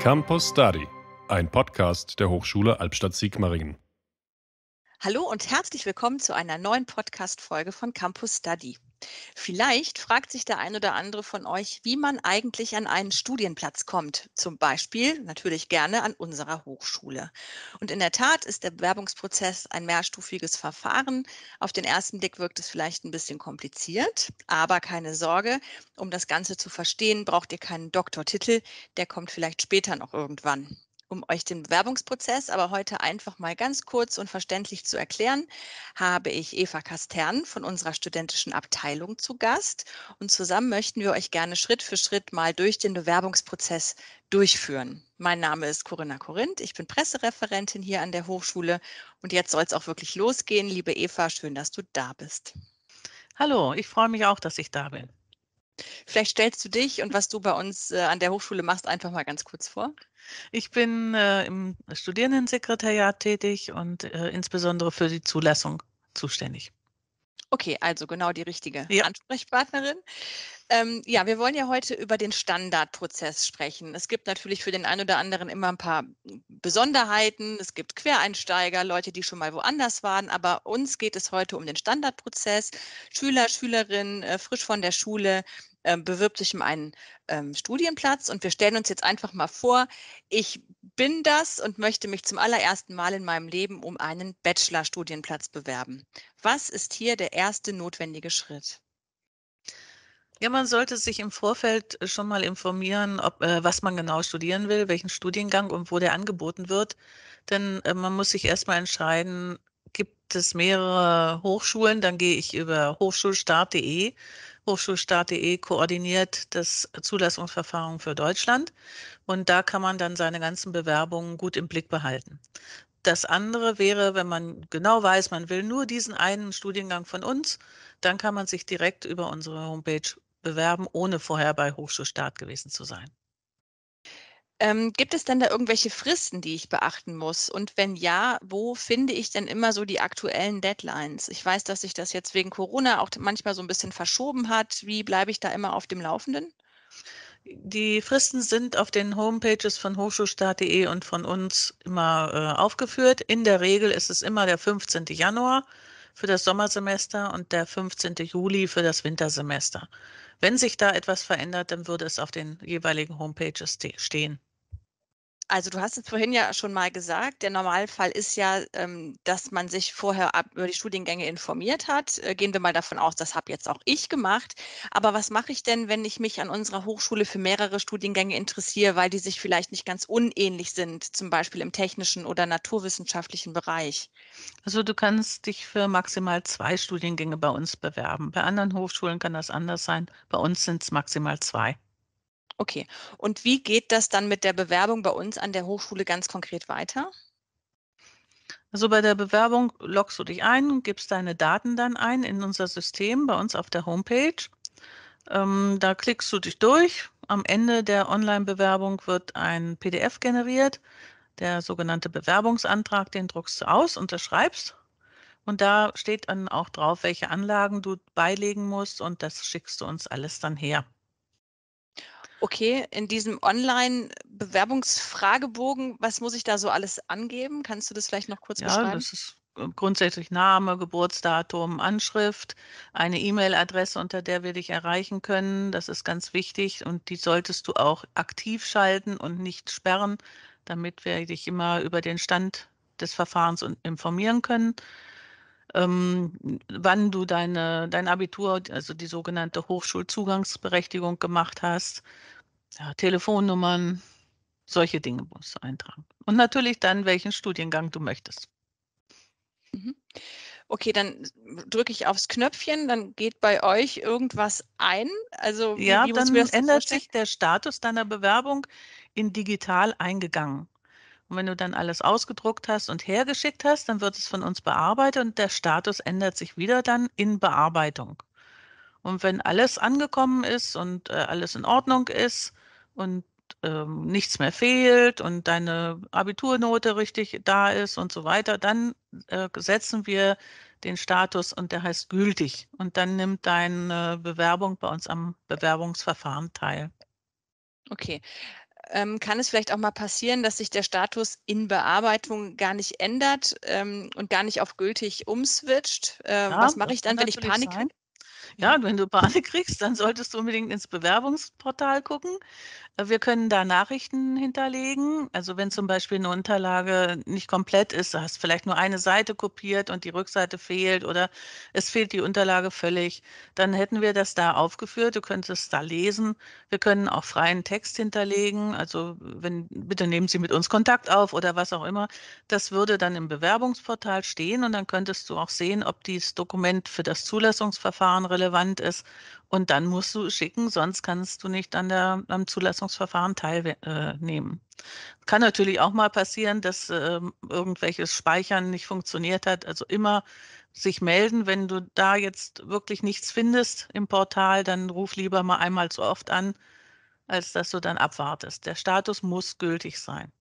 Campus Study, ein Podcast der Hochschule Albstadt-Sigmaringen. Hallo und herzlich willkommen zu einer neuen Podcast-Folge von Campus Study. Vielleicht fragt sich der ein oder andere von euch, wie man eigentlich an einen Studienplatz kommt. Zum Beispiel natürlich gerne an unserer Hochschule. Und in der Tat ist der Bewerbungsprozess ein mehrstufiges Verfahren. Auf den ersten Blick wirkt es vielleicht ein bisschen kompliziert, aber keine Sorge. Um das Ganze zu verstehen, braucht ihr keinen Doktortitel. Der kommt vielleicht später noch irgendwann. Um euch den Bewerbungsprozess aber heute einfach mal ganz kurz und verständlich zu erklären, habe ich Eva Kastern von unserer studentischen Abteilung zu Gast und zusammen möchten wir euch gerne Schritt für Schritt mal durch den Bewerbungsprozess durchführen. Mein Name ist Corinna Korinth, ich bin Pressereferentin hier an der Hochschule und jetzt soll es auch wirklich losgehen. Liebe Eva, schön, dass du da bist. Hallo, ich freue mich auch, dass ich da bin. Vielleicht stellst du dich und was du bei uns äh, an der Hochschule machst, einfach mal ganz kurz vor. Ich bin äh, im Studierendensekretariat tätig und äh, insbesondere für die Zulassung zuständig. Okay, also genau die richtige ja. Ansprechpartnerin. Ähm, ja, wir wollen ja heute über den Standardprozess sprechen. Es gibt natürlich für den einen oder anderen immer ein paar Besonderheiten. Es gibt Quereinsteiger, Leute, die schon mal woanders waren. Aber uns geht es heute um den Standardprozess. Schüler, Schülerinnen, äh, frisch von der Schule, äh, bewirbt sich um einen ähm, Studienplatz und wir stellen uns jetzt einfach mal vor, ich bin das und möchte mich zum allerersten Mal in meinem Leben um einen Bachelorstudienplatz bewerben. Was ist hier der erste notwendige Schritt? Ja, man sollte sich im Vorfeld äh, schon mal informieren, ob, äh, was man genau studieren will, welchen Studiengang und wo der angeboten wird. Denn äh, man muss sich erstmal entscheiden, es mehrere Hochschulen, dann gehe ich über hochschulstart.de. Hochschulstart.de koordiniert das Zulassungsverfahren für Deutschland und da kann man dann seine ganzen Bewerbungen gut im Blick behalten. Das andere wäre, wenn man genau weiß, man will nur diesen einen Studiengang von uns, dann kann man sich direkt über unsere Homepage bewerben, ohne vorher bei Hochschulstart gewesen zu sein. Ähm, gibt es denn da irgendwelche Fristen, die ich beachten muss? Und wenn ja, wo finde ich denn immer so die aktuellen Deadlines? Ich weiß, dass sich das jetzt wegen Corona auch manchmal so ein bisschen verschoben hat. Wie bleibe ich da immer auf dem Laufenden? Die Fristen sind auf den Homepages von hochschulstaat.de und von uns immer äh, aufgeführt. In der Regel ist es immer der 15. Januar für das Sommersemester und der 15. Juli für das Wintersemester. Wenn sich da etwas verändert, dann würde es auf den jeweiligen Homepages stehen also du hast es vorhin ja schon mal gesagt, der Normalfall ist ja, ähm, dass man sich vorher über die Studiengänge informiert hat. Äh, gehen wir mal davon aus, das habe jetzt auch ich gemacht. Aber was mache ich denn, wenn ich mich an unserer Hochschule für mehrere Studiengänge interessiere, weil die sich vielleicht nicht ganz unähnlich sind, zum Beispiel im technischen oder naturwissenschaftlichen Bereich? Also du kannst dich für maximal zwei Studiengänge bei uns bewerben. Bei anderen Hochschulen kann das anders sein. Bei uns sind es maximal zwei. Okay. Und wie geht das dann mit der Bewerbung bei uns an der Hochschule ganz konkret weiter? Also bei der Bewerbung loggst du dich ein gibst deine Daten dann ein in unser System bei uns auf der Homepage. Ähm, da klickst du dich durch. Am Ende der Online-Bewerbung wird ein PDF generiert, der sogenannte Bewerbungsantrag, den druckst du aus, unterschreibst. Und da steht dann auch drauf, welche Anlagen du beilegen musst und das schickst du uns alles dann her okay, in diesem Online-Bewerbungsfragebogen, was muss ich da so alles angeben? Kannst du das vielleicht noch kurz ja, beschreiben? Das ist äh, grundsätzlich Name, Geburtsdatum, Anschrift, eine E-Mail-Adresse, unter der wir dich erreichen können. Das ist ganz wichtig und die solltest du auch aktiv schalten und nicht sperren, damit wir dich immer über den Stand des Verfahrens informieren können. Ähm, wann du deine, dein Abitur, also die sogenannte Hochschulzugangsberechtigung gemacht hast, ja, Telefonnummern, solche Dinge musst du eintragen. Und natürlich dann, welchen Studiengang du möchtest. Mhm. Okay, dann drücke ich aufs Knöpfchen, dann geht bei euch irgendwas ein. Also wie, ja, wie dann ändert sich der Status deiner Bewerbung in digital eingegangen. Und wenn du dann alles ausgedruckt hast und hergeschickt hast, dann wird es von uns bearbeitet und der Status ändert sich wieder dann in Bearbeitung. Und wenn alles angekommen ist und äh, alles in Ordnung ist, und ähm, nichts mehr fehlt und deine Abiturnote richtig da ist und so weiter, dann äh, setzen wir den Status und der heißt gültig. Und dann nimmt deine Bewerbung bei uns am Bewerbungsverfahren teil. Okay. Ähm, kann es vielleicht auch mal passieren, dass sich der Status in Bearbeitung gar nicht ändert ähm, und gar nicht auf gültig umswitcht? Äh, ja, was mache ich dann, wenn ich Panik? Sein. Ja, und wenn du Panik kriegst, dann solltest du unbedingt ins Bewerbungsportal gucken. Äh, wir können da Nachrichten hinterlegen. Also wenn zum Beispiel eine Unterlage nicht komplett ist, du hast vielleicht nur eine Seite kopiert und die Rückseite fehlt oder es fehlt die Unterlage völlig, dann hätten wir das da aufgeführt. Du könntest da lesen. Wir können auch freien Text hinterlegen. Also wenn, bitte nehmen Sie mit uns Kontakt auf oder was auch immer. Das würde dann im Bewerbungsportal stehen und dann könntest du auch sehen, ob dieses Dokument für das Zulassungsverfahren relevant ist. Und dann musst du schicken, sonst kannst du nicht an der, am Zulassungsverfahren teilnehmen. Äh, Kann natürlich auch mal passieren, dass äh, irgendwelches Speichern nicht funktioniert hat. Also immer sich melden, wenn du da jetzt wirklich nichts findest im Portal, dann ruf lieber mal einmal zu oft an, als dass du dann abwartest. Der Status muss gültig sein.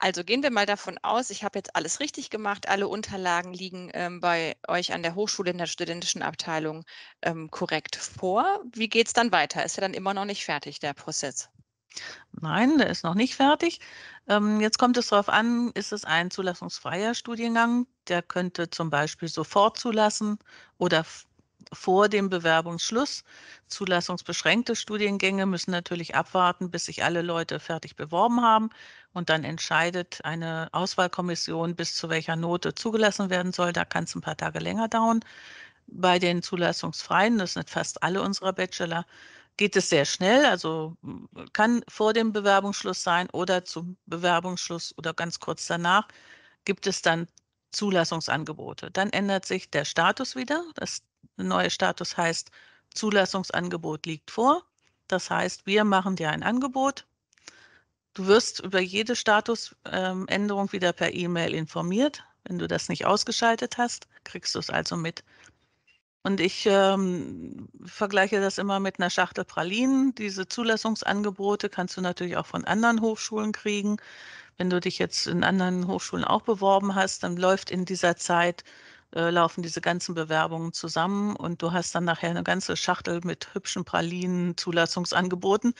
Also gehen wir mal davon aus, ich habe jetzt alles richtig gemacht, alle Unterlagen liegen ähm, bei euch an der Hochschule in der studentischen Abteilung ähm, korrekt vor. Wie geht es dann weiter? Ist ja dann immer noch nicht fertig, der Prozess. Nein, der ist noch nicht fertig. Ähm, jetzt kommt es darauf an, ist es ein zulassungsfreier Studiengang? Der könnte zum Beispiel sofort zulassen oder vor dem Bewerbungsschluss. Zulassungsbeschränkte Studiengänge müssen natürlich abwarten, bis sich alle Leute fertig beworben haben. Und dann entscheidet eine Auswahlkommission, bis zu welcher Note zugelassen werden soll. Da kann es ein paar Tage länger dauern. Bei den zulassungsfreien, das sind fast alle unserer Bachelor, geht es sehr schnell. Also kann vor dem Bewerbungsschluss sein oder zum Bewerbungsschluss oder ganz kurz danach gibt es dann Zulassungsangebote. Dann ändert sich der Status wieder. Das der neue Status heißt, Zulassungsangebot liegt vor. Das heißt, wir machen dir ein Angebot. Du wirst über jede Statusänderung ähm, wieder per E-Mail informiert. Wenn du das nicht ausgeschaltet hast, kriegst du es also mit. Und ich ähm, vergleiche das immer mit einer Schachtel Pralinen. Diese Zulassungsangebote kannst du natürlich auch von anderen Hochschulen kriegen. Wenn du dich jetzt in anderen Hochschulen auch beworben hast, dann läuft in dieser Zeit äh, laufen diese ganzen Bewerbungen zusammen und du hast dann nachher eine ganze Schachtel mit hübschen Pralinen, Zulassungsangeboten.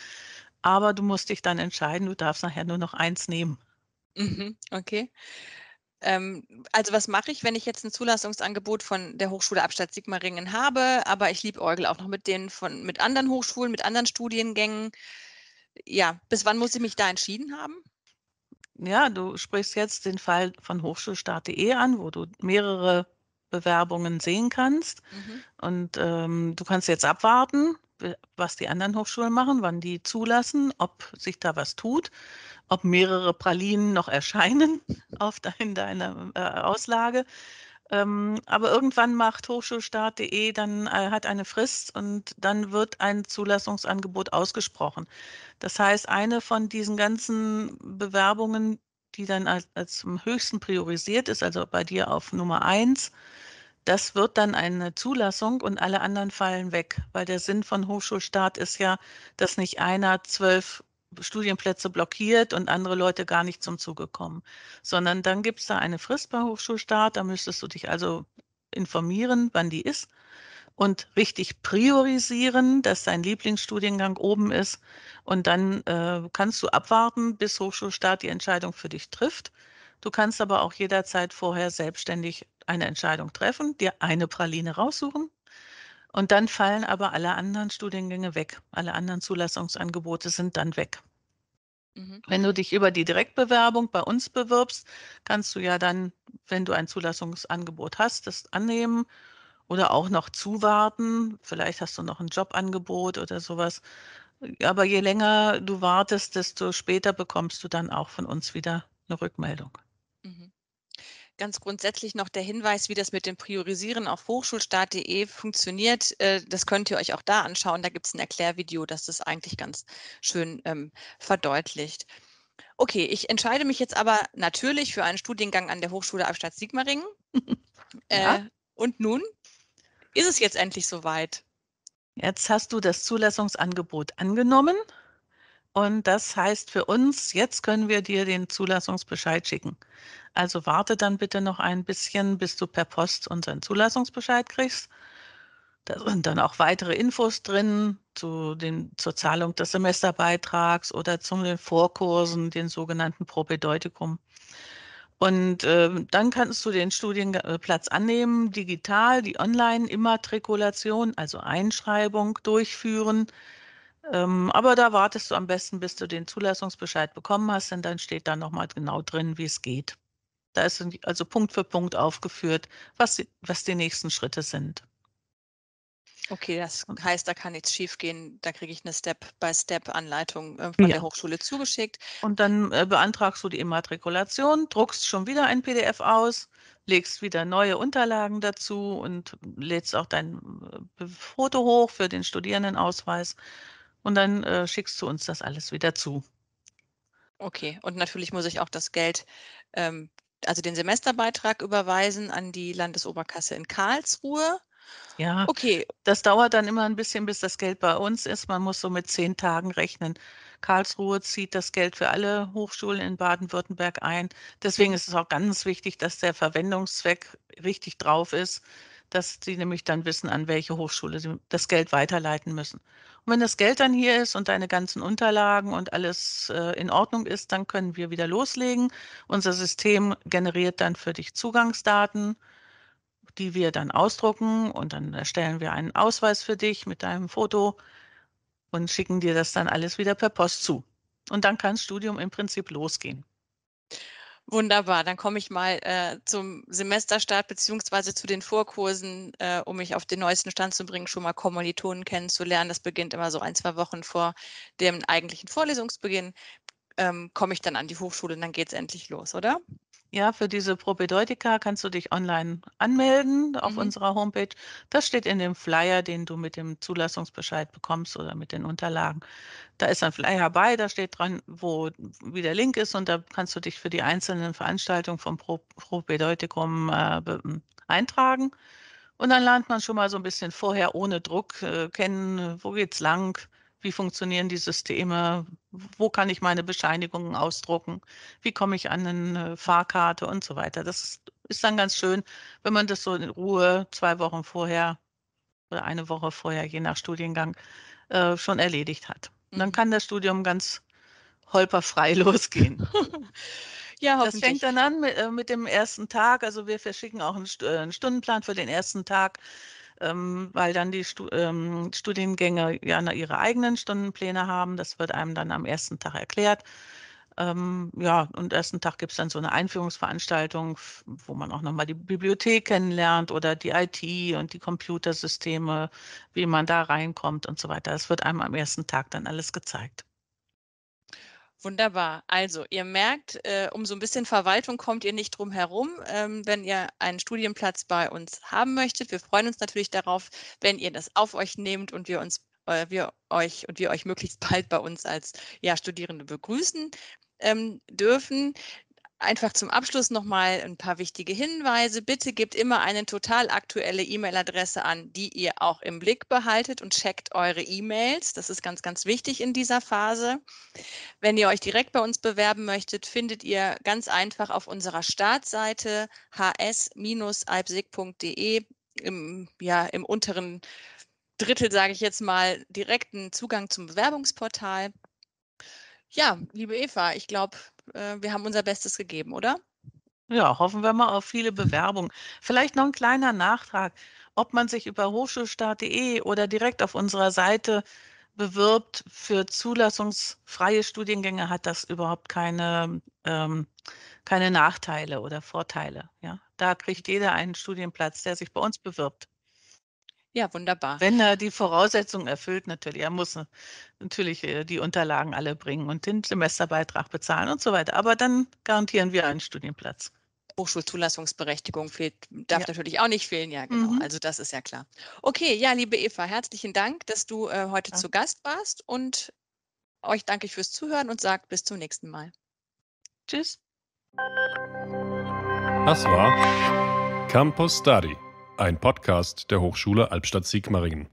Aber du musst dich dann entscheiden, du darfst nachher nur noch eins nehmen. Mhm, okay. Ähm, also was mache ich, wenn ich jetzt ein Zulassungsangebot von der Hochschule Abstadt Sigmaringen habe, aber ich liebe Orgel auch noch mit denen von mit anderen Hochschulen, mit anderen Studiengängen? Ja, bis wann muss ich mich da entschieden haben? Ja, du sprichst jetzt den Fall von hochschulstart.de an, wo du mehrere Bewerbungen sehen kannst. Mhm. Und ähm, du kannst jetzt abwarten, was die anderen Hochschulen machen, wann die zulassen, ob sich da was tut, ob mehrere Pralinen noch erscheinen auf dein, deiner äh, Auslage. Ähm, aber irgendwann macht hochschulstart.de dann äh, hat eine Frist und dann wird ein Zulassungsangebot ausgesprochen. Das heißt, eine von diesen ganzen Bewerbungen die dann als, als am höchsten priorisiert ist, also bei dir auf Nummer eins, das wird dann eine Zulassung und alle anderen fallen weg, weil der Sinn von Hochschulstaat ist ja, dass nicht einer zwölf Studienplätze blockiert und andere Leute gar nicht zum Zuge kommen, sondern dann gibt es da eine Frist bei Hochschulstaat, da müsstest du dich also informieren, wann die ist und richtig priorisieren, dass dein Lieblingsstudiengang oben ist. Und dann äh, kannst du abwarten, bis Hochschulstart die Entscheidung für dich trifft. Du kannst aber auch jederzeit vorher selbstständig eine Entscheidung treffen, dir eine Praline raussuchen. Und dann fallen aber alle anderen Studiengänge weg. Alle anderen Zulassungsangebote sind dann weg. Mhm. Wenn du dich über die Direktbewerbung bei uns bewirbst, kannst du ja dann, wenn du ein Zulassungsangebot hast, das annehmen oder auch noch zuwarten. Vielleicht hast du noch ein Jobangebot oder sowas. Aber je länger du wartest, desto später bekommst du dann auch von uns wieder eine Rückmeldung. Mhm. Ganz grundsätzlich noch der Hinweis, wie das mit dem Priorisieren auf hochschulstaat.de funktioniert. Äh, das könnt ihr euch auch da anschauen. Da gibt es ein Erklärvideo, das das eigentlich ganz schön ähm, verdeutlicht. Okay, ich entscheide mich jetzt aber natürlich für einen Studiengang an der Hochschule Abstadt-Sigmaringen. ja. äh, und nun? ist es jetzt endlich soweit. Jetzt hast du das Zulassungsangebot angenommen und das heißt für uns, jetzt können wir dir den Zulassungsbescheid schicken. Also warte dann bitte noch ein bisschen, bis du per Post unseren Zulassungsbescheid kriegst. Da sind dann auch weitere Infos drin zu den, zur Zahlung des Semesterbeitrags oder zu den Vorkursen, den sogenannten Propedeutikum. Und äh, dann kannst du den Studienplatz äh, annehmen, digital die Online-Immatrikulation, also Einschreibung durchführen. Ähm, aber da wartest du am besten, bis du den Zulassungsbescheid bekommen hast, denn dann steht da nochmal genau drin, wie es geht. Da ist also Punkt für Punkt aufgeführt, was die, was die nächsten Schritte sind. Okay, das heißt, da kann nichts schiefgehen. Da kriege ich eine Step-by-Step-Anleitung ähm, von ja. der Hochschule zugeschickt. Und dann äh, beantragst du die Immatrikulation, druckst schon wieder ein PDF aus, legst wieder neue Unterlagen dazu und lädst auch dein äh, Foto hoch für den Studierendenausweis. Und dann äh, schickst du uns das alles wieder zu. Okay, und natürlich muss ich auch das Geld ähm, also den Semesterbeitrag überweisen an die Landesoberkasse in Karlsruhe. Ja, Okay, das dauert dann immer ein bisschen, bis das Geld bei uns ist. Man muss so mit zehn Tagen rechnen. Karlsruhe zieht das Geld für alle Hochschulen in Baden-Württemberg ein. Deswegen ist es auch ganz wichtig, dass der Verwendungszweck richtig drauf ist, dass sie nämlich dann wissen, an welche Hochschule sie das Geld weiterleiten müssen. Und wenn das Geld dann hier ist und deine ganzen Unterlagen und alles äh, in Ordnung ist, dann können wir wieder loslegen. Unser System generiert dann für dich Zugangsdaten die wir dann ausdrucken und dann erstellen wir einen Ausweis für dich mit deinem Foto und schicken dir das dann alles wieder per Post zu. Und dann kann das Studium im Prinzip losgehen. Wunderbar, dann komme ich mal äh, zum Semesterstart beziehungsweise zu den Vorkursen, äh, um mich auf den neuesten Stand zu bringen, schon mal Kommilitonen kennenzulernen. Das beginnt immer so ein, zwei Wochen vor dem eigentlichen Vorlesungsbeginn. Ähm, komme ich dann an die Hochschule und dann geht es endlich los, oder? Ja, für diese Propedeutika kannst du dich online anmelden auf Mhm. unserer Homepage. Das steht in dem Flyer, den du mit dem Zulassungsbescheid bekommst oder mit den Unterlagen. Da ist ein Flyer bei, da steht dran, wo wie der Link ist und da kannst du dich für die einzelnen Veranstaltungen vom Pro Propedeutikum äh, hm, eintragen. Und dann lernt man schon mal so ein bisschen vorher ohne Druck äh, kennen, wo geht's lang, wie funktionieren die Systeme? Wo kann ich meine Bescheinigungen ausdrucken? Wie komme ich an eine Fahrkarte und so weiter? Das ist dann ganz schön, wenn man das so in Ruhe zwei Wochen vorher oder eine Woche vorher, je nach Studiengang, äh, schon erledigt hat. Und dann mhm. kann das Studium ganz holperfrei losgehen. ja, Das fängt dann an mit, äh, mit, dem ersten Tag. Also wir verschicken auch einen, äh, einen Stundenplan für den ersten Tag ähm, weil dann die Stu ähm, Studiengänge ja ihre eigenen Stundenpläne haben. Das wird einem dann am ersten Tag erklärt. Ähm, ja, und am ersten Tag gibt es dann so eine Einführungsveranstaltung, wo man auch nochmal die Bibliothek kennenlernt oder die IT und die Computersysteme, wie man da reinkommt und so weiter. Das wird einem am ersten Tag dann alles gezeigt. Wunderbar. Also ihr merkt, äh, um so ein bisschen Verwaltung kommt ihr nicht drum herum, ähm, wenn ihr einen Studienplatz bei uns haben möchtet. Wir freuen uns natürlich darauf, wenn ihr das auf euch nehmt und wir uns, äh, wir euch und wir euch möglichst bald bei uns als ja, Studierende begrüßen ähm, dürfen einfach zum Abschluss nochmal ein paar wichtige Hinweise. Bitte gebt immer eine total aktuelle E-Mail-Adresse an, die ihr auch im Blick behaltet und checkt eure E-Mails. Das ist ganz, ganz wichtig in dieser Phase. Wenn ihr euch direkt bei uns bewerben möchtet, findet ihr ganz einfach auf unserer Startseite hs-alpsig.de im, ja, im unteren Drittel, sage ich jetzt mal, direkten Zugang zum Bewerbungsportal. Ja, liebe Eva, ich glaube, äh, wir haben unser Bestes gegeben, oder? Ja, hoffen wir mal auf viele Bewerbungen. Vielleicht noch ein kleiner Nachtrag, ob man sich über hochschulstart.de oder direkt auf unserer Seite bewirbt für zulassungsfreie Studiengänge, hat das überhaupt keine, ähm, keine Nachteile oder Vorteile. Ja? Da kriegt jeder einen Studienplatz, der sich bei uns bewirbt. Ja, wunderbar. Wenn er die Voraussetzungen erfüllt, natürlich. Er muss natürlich äh, die Unterlagen alle bringen und den Semesterbeitrag bezahlen und so weiter. Aber dann garantieren wir einen Studienplatz. Hochschulzulassungsberechtigung fehlt, darf ja. natürlich auch nicht fehlen, ja genau. Mhm. Also das ist ja klar. Okay, ja, liebe Eva, herzlichen Dank, dass du äh, heute ja. zu Gast warst und euch danke ich fürs Zuhören und sage bis zum nächsten Mal. Tschüss. Das war Campus Study ein Podcast der Hochschule Albstadt-Sigmaringen.